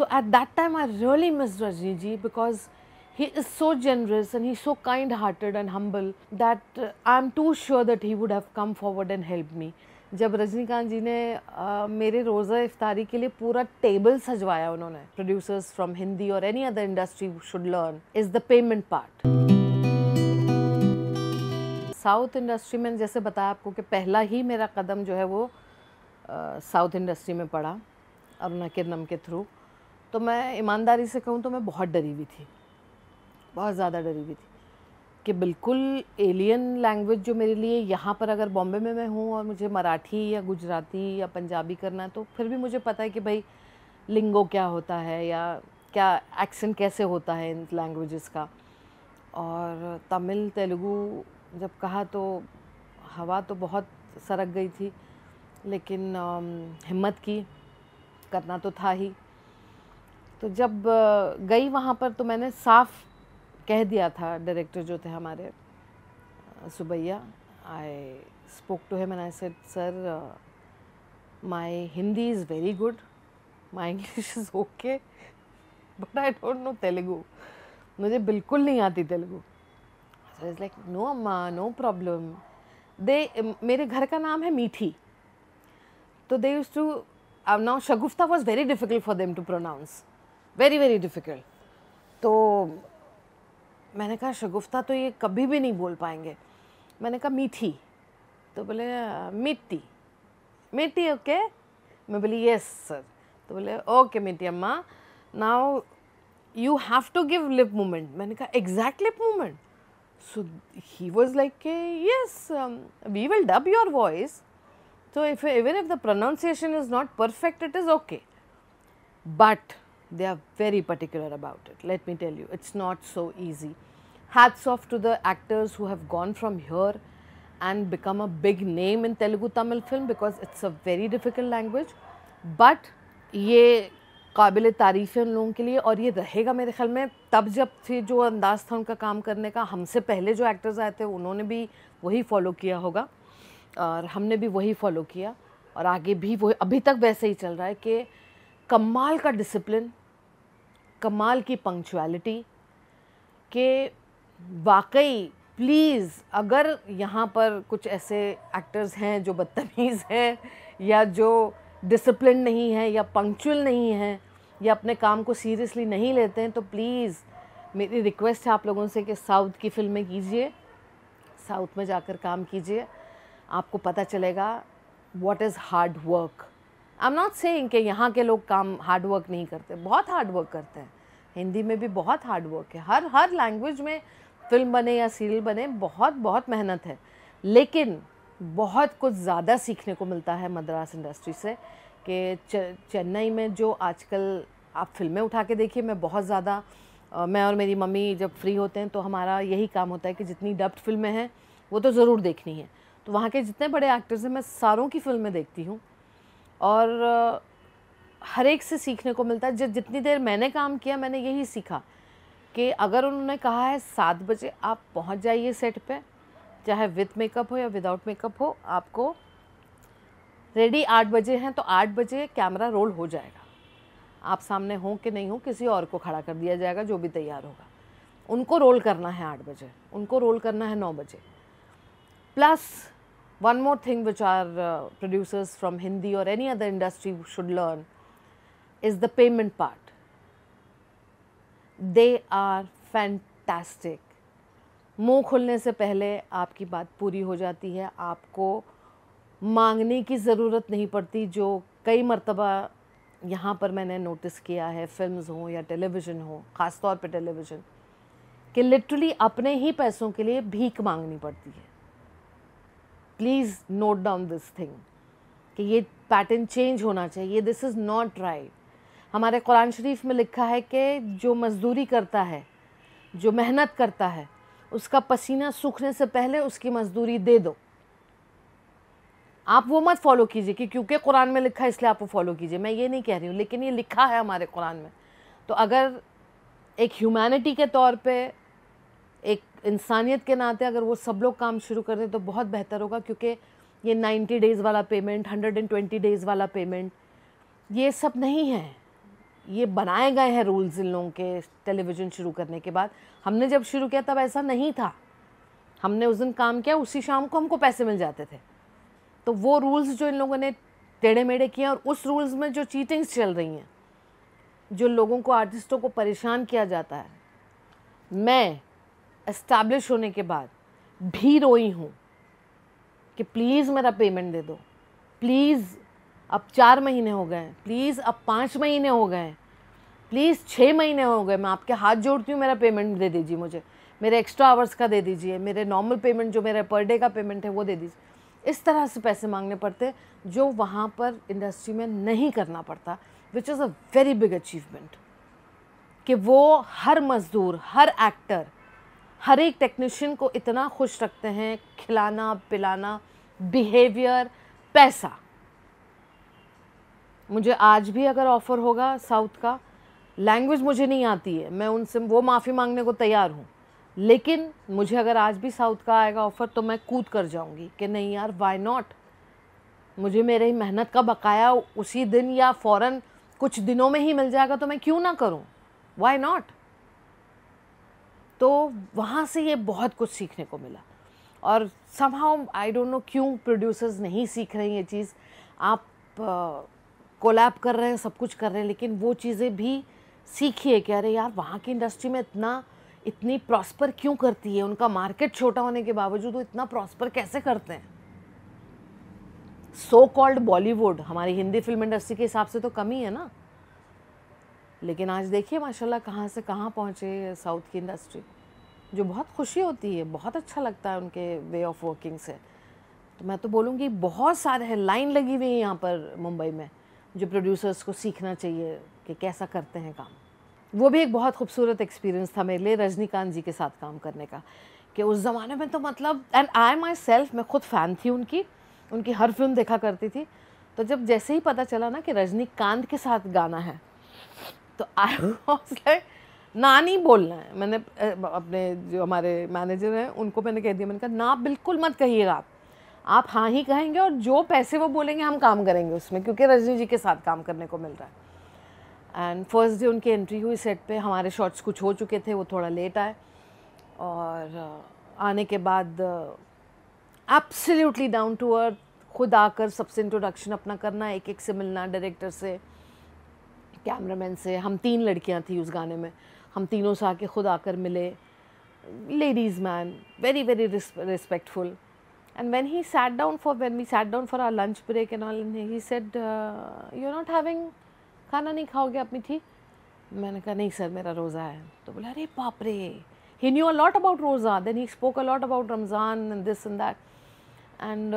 So at that time, I really miss Rajniji because he is so generous and he's so kind hearted and humble that uh, I'm too sure that he would have come forward and helped me. जब रजनीकांत जी ने uh, मेरे रोज़ा इफ्तारी के लिए पूरा table सजवाया उन्होंने producers from Hindi और any other industry should learn is the payment part south industry में जैसे बताया आपको कि पहला ही मेरा कदम जो है वो साउथ uh, इंडस्ट्री में पड़ा अरुणा किरणम के थ्रू तो मैं ईमानदारी से कहूँ तो मैं बहुत डरी हुई थी बहुत ज़्यादा डरी हुई थी कि बिल्कुल एलियन लैंग्वेज जो मेरे लिए यहाँ पर अगर बॉम्बे में मैं हूँ और मुझे मराठी या गुजराती या पंजाबी करना है तो फिर भी मुझे पता है कि भाई लिंगो क्या होता है या क्या एक्सेंट कैसे होता है इन लैंग्वेजेस का और तमिल तेलुगु जब कहा तो हवा तो बहुत सरक गई थी लेकिन हिम्मत की करना तो था ही तो जब गई वहाँ पर तो मैंने साफ कह दिया था डायरेक्टर जो थे हमारे Subbaiah I spoke to him and I said sir my Hindi is very good my English is okay but I don't know Telugu मुझे बिल्कुल नहीं आती तेलुगु इज़ लाइक नो अम्मा नो प्रॉब्लम दे मेरे घर का नाम है मीठी तो they use to now Shagufta was very difficult for them to pronounce very very difficult तो मैंने कहा शगुफ्ता तो ये कभी भी नहीं बोल पाएंगे मैंने कहा मीठी तो बोले मिट्टी मिट्टी ओके मैं बोली यस सर तो बोले ओके मिट्टी अम्मा now you have to give lip movement मैंने कहा exact lip movement so he was like के yes we will dub your voice तो if even if the pronunciation is not perfect it is okay but They are very particular about it, let me tell you. It's not so easy. Hats off to the actors who have gone from here and become a big name in Telugu Tamil film because it's a very difficult language. But ye काबिल तारीफ़ है उन लोगों के लिए और ये रहेगा मेरे ख्याल में तब जब थे जो अंदाज़ था उनका काम करने का हमसे पहले जो एक्टर्स आए थे उन्होंने भी वही फॉलो किया होगा और हमने भी वही फॉलो किया और आगे भी वो अभी तक वैसे ही चल रहा है कि कमाल का डिसिप्लिन कमाल की पंक्चुअलिटी के वाकई प्लीज़ अगर यहाँ पर कुछ ऐसे एक्टर्स हैं जो बदतमीज़ हैं या जो डिसिप्लिन नहीं है या पंक्चुअल नहीं है या अपने काम को सीरियसली नहीं लेते हैं तो प्लीज़ मेरी रिक्वेस्ट है आप लोगों से कि साउथ की फ़िल्में कीजिए साउथ में जाकर काम कीजिए आपको पता चलेगा what is hard work I am not saying कि यहाँ के लोग काम हार्ड वर्क नहीं करते बहुत हार्ड वर्क करते हैं हिंदी में भी बहुत हार्ड वर्क है हर हर लैंग्वेज में फिल्म बने या सीरियल बने बहुत बहुत मेहनत है लेकिन बहुत कुछ ज़्यादा सीखने को मिलता है मद्रास इंडस्ट्री से कि चेन्नई में जो आजकल आप फिल्में उठा के देखिए मैं बहुत ज़्यादा मैं और मेरी मम्मी जब फ्री होते हैं तो हमारा यही काम होता है कि जितनी डब्ड फिल्में हैं वो तो ज़रूर देखनी है तो वहाँ के जितने बड़े एक्टर्स हैं मैं सारों की फिल्में देखती हूँ और हर एक से सीखने को मिलता है जब जितनी देर मैंने काम किया मैंने यही सीखा कि अगर उन्होंने कहा है सात बजे आप पहुंच जाइए सेट पे चाहे विथ मेकअप हो या विदाउट मेकअप हो आपको रेडी आठ बजे हैं तो आठ बजे कैमरा रोल हो जाएगा आप सामने हो कि नहीं हो किसी और को खड़ा कर दिया जाएगा जो भी तैयार होगा उनको रोल करना है आठ बजे उनको रोल करना है नौ बजे plus One more thing which our uh, producers from Hindi or any other industry should learn is the payment part. They are fantastic. मुंह खुलने से पहले आपकी बात पूरी हो जाती है आपको मांगने की ज़रूरत नहीं पड़ती जो कई मर्तबा यहाँ पर मैंने नोटिस किया है फिल्म्स हो या टेलीविज़न हो ख़ास तौर पे टेलीविज़न कि लिटरली अपने ही पैसों के लिए भीख मांगनी पड़ती है please note down this thing कि ये पैटर्न चेंज होना चाहिए दिस इज़ नॉट राइट हमारे कुरान शरीफ में लिखा है कि जो मज़दूरी करता है जो मेहनत करता है उसका पसीना सूखने से पहले उसकी मज़दूरी दे दो आप वो मत फॉलो कीजिए कि क्योंकि कुरान में लिखा है इसलिए आप वो फॉलो कीजिए मैं ये नहीं कह रही हूँ लेकिन ये लिखा है हमारे कुरान में तो अगर एक ह्यूमैनिटी के तौर पे एक इंसानियत के नाते अगर वो सब लोग काम शुरू कर दें तो बहुत बेहतर होगा क्योंकि ये नाइन्टी डेज़ वाला payment hundred and twenty days वाला पेमेंट ये सब नहीं है ये बनाए गए हैं रूल्स इन लोगों के टेलीविज़न शुरू करने के बाद हमने जब शुरू किया तब ऐसा नहीं था हमने उस दिन काम किया उसी शाम को हमको पैसे मिल जाते थे तो वो रूल्स जो इन लोगों ने टेढ़े मेढ़े किए और उस रूल्स में जो चीटिंग्स चल रही हैं जो लोगों को आर्टिस्टों को परेशान किया जाता है मैं इस्टेब्लिश होने के बाद भी रोई हूँ कि प्लीज़ मेरा पेमेंट दे दो प्लीज़ अब चार महीने हो गए प्लीज़ अब पाँच महीने हो गए प्लीज़ छः महीने हो गए मैं आपके हाथ जोड़ती हूँ मेरा पेमेंट दे दीजिए मुझे मेरे एक्स्ट्रा आवर्स का दे दीजिए मेरे नॉर्मल पेमेंट जो मेरा पर डे का पेमेंट है वो दे दीजिए इस तरह से पैसे मांगने पड़ते जो वहाँ पर इंडस्ट्री में नहीं करना पड़ता which is a very big achievement कि वो हर मज़दूर हर एक्टर हर एक टेक्नीशियन को इतना खुश रखते हैं खिलाना पिलाना बिहेवियर पैसा मुझे आज भी अगर ऑफ़र होगा साउथ का लैंग्वेज मुझे नहीं आती है मैं उनसे वो माफ़ी मांगने को तैयार हूँ लेकिन मुझे अगर आज भी साउथ का आएगा ऑफ़र तो मैं कूद कर जाऊँगी कि नहीं यार वाई नॉट मुझे मेरे मेहनत का बकाया उसी दिन या फ़ौर कुछ दिनों में ही मिल जाएगा तो मैं क्यों ना करूँ वाई नॉट तो वहाँ से ये बहुत कुछ सीखने को मिला और समहाउ आई डोंट नो क्यों प्रोड्यूसर्स नहीं सीख रहे ये चीज़ आप कोलैब कर रहे हैं सब कुछ कर रहे हैं लेकिन वो चीज़ें भी सीखिए कि अरे यार वहाँ की इंडस्ट्री में इतना इतनी प्रॉस्पर क्यों करती है उनका मार्केट छोटा होने के बावजूद वो इतना प्रॉस्पर कैसे करते हैं सो कॉल्ड बॉलीवुड हमारी हिंदी फिल्म इंडस्ट्री के हिसाब से तो कमी है ना लेकिन आज देखिए माशाल्लाह कहाँ से कहाँ पहुँचे साउथ की इंडस्ट्री जो बहुत खुशी होती है बहुत अच्छा लगता है उनके वे ऑफ वर्किंग से तो मैं तो बोलूँगी बहुत सारे हैं लाइन लगी हुई है यहाँ पर मुंबई में जो प्रोड्यूसर्स को सीखना चाहिए कि कैसा करते हैं काम वो भी एक बहुत खूबसूरत एक्सपीरियंस था मेरे लिए रजनीकांत जी के साथ काम करने का कि उस ज़माने में तो मतलब एंड आई माई सेल्फ मैं खुद फ़ैन थी उनकी उनकी हर फिल्म देखा करती थी तो जब जैसे ही पता चला ना कि रजनीकांत के साथ गाना है तो आई वॉज लाइक ना नहीं बोलना है मैंने अपने जो हमारे मैनेजर हैं उनको मैंने कह दिया मैंने कहा ना बिल्कुल मत कहिएगा आप आप हाँ ही कहेंगे और जो पैसे वो बोलेंगे हम काम करेंगे उसमें क्योंकि रजनी जी के साथ काम करने को मिल रहा है एंड फर्स्ट डे उनकी एंट्री हुई सेट पे हमारे शॉट्स कुछ हो चुके थे वो थोड़ा लेट आए और आने के बाद एब्सोल्युटली डाउन टू अर्थ खुद आकर सबसे इंट्रोडक्शन अपना करना एक एक से मिलना डायरेक्टर से कैमरामैन से हम तीन लड़कियां थी उस गाने में हम तीनों से आके खुद आकर मिले ladies man very very respectful and when he sat down for when we sat down for our lunch break and all he he you not having खाना नहीं खाओगे अपनी थी मैंने कहा नहीं सर मेरा रोज़ा है तो बोला अरे बाप रे he knew a lot about roza then he spoke a lot about Ramzan and this and that and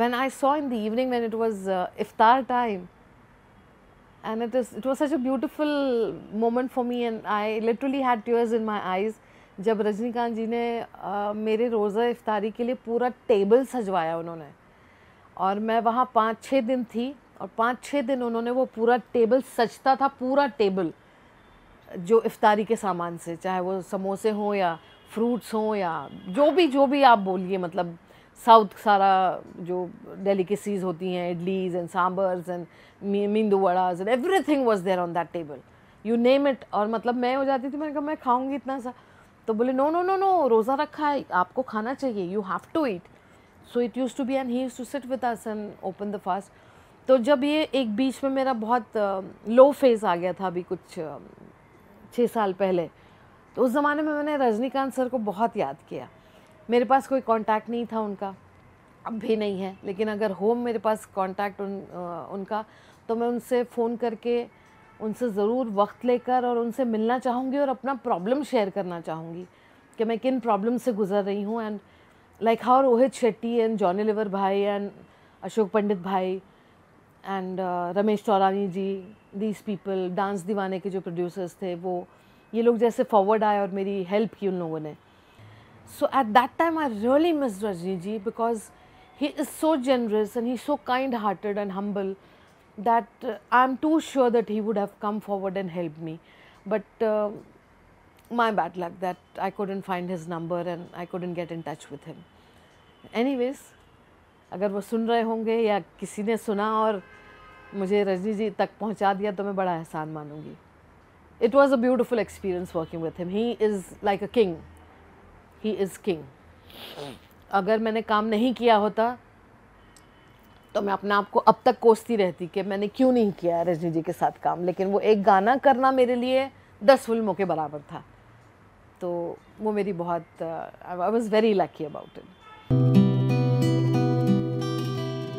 when I saw in the evening when it was iftar time and it is it was such a beautiful moment for me and I literally had tears in my eyes जब रजनीकांत जी ने मेरे रोज़ा इफ्तारी के लिए पूरा table सजवाया उन्होंने और मैं वहाँ पाँच छः दिन थी और पाँच छः दिन उन्होंने वो पूरा टेबल सजता था पूरा टेबल जो इफ्तारी के सामान से चाहे वो समोसे हों या फ्रूट्स हों या जो भी जो भी आप बोलिए मतलब साउथ सारा जो डेलीकेसीज़ होती हैं idlis and sambars and medu vadas and everything was there on that table you name it और मतलब मैं हो जाती थी मैंने कहा मैं खाऊंगी इतना सा तो बोले नो नो नो नो रोज़ा रखा है आपको खाना चाहिए you have to eat so it use to be and he to sit with us and open the fast तो जब ये एक बीच में मेरा बहुत लो फेज़ आ गया था अभी कुछ छः साल पहले तो उस ज़माने में मैंने रजनीकांत सर को बहुत याद किया मेरे पास कोई कांटेक्ट नहीं था उनका अब भी नहीं है लेकिन अगर हो मेरे पास कांटेक्ट उन आ, उनका तो मैं उनसे फ़ोन करके उनसे ज़रूर वक्त लेकर और उनसे मिलना चाहूँगी और अपना प्रॉब्लम शेयर करना चाहूँगी कि मैं किन प्रॉब्लम से गुजर रही हूँ and like how Rohit Shetty and Johnny Lever भाई एंड अशोक पंडित भाई and Ramesh Taurani ji these people dance Deewane के जो प्रोड्यूसर्स थे वो ये लोग जैसे फॉरवर्ड आए और मेरी हेल्प की उन लोगों ने So at that time, I really miss Rajniji because he is so generous and he's so kind hearted and humble that uh, I'm too sure that he would have come forward and helped me. But uh, my bad luck that I couldn't find his number and I couldn't get in touch with him. Anyways, अगर वो सुन रहे होंगे या किसी ने सुना और मुझे रजनी जी तक पहुंचा दिया तो मैं बड़ा एहसान मानूंगी it was a beautiful experience working with him he is like a king he is king अगर मैंने काम नहीं किया होता तो मैं अपने आप को अब तक कोसती रहती कि मैंने क्यों नहीं किया रजनी जी के साथ काम लेकिन वो एक गाना करना मेरे लिए दस फिल्मों के बराबर था तो वो मेरी बहुत I was very lucky about it